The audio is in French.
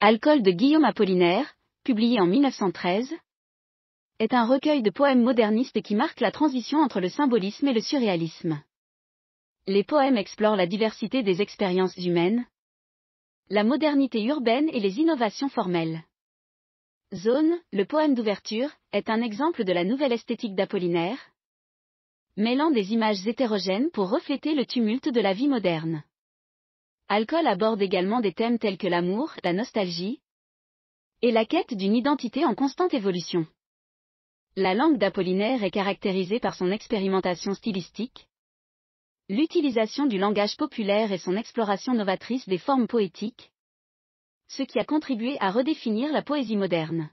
Alcool de Guillaume Apollinaire, publié en 1913, est un recueil de poèmes modernistes qui marque la transition entre le symbolisme et le surréalisme. Les poèmes explorent la diversité des expériences humaines, la modernité urbaine et les innovations formelles. Zone, le poème d'ouverture, est un exemple de la nouvelle esthétique d'Apollinaire, mêlant des images hétérogènes pour refléter le tumulte de la vie moderne. Alcool aborde également des thèmes tels que l'amour, la nostalgie et la quête d'une identité en constante évolution. La langue d'Apollinaire est caractérisée par son expérimentation stylistique, l'utilisation du langage populaire et son exploration novatrice des formes poétiques, ce qui a contribué à redéfinir la poésie moderne.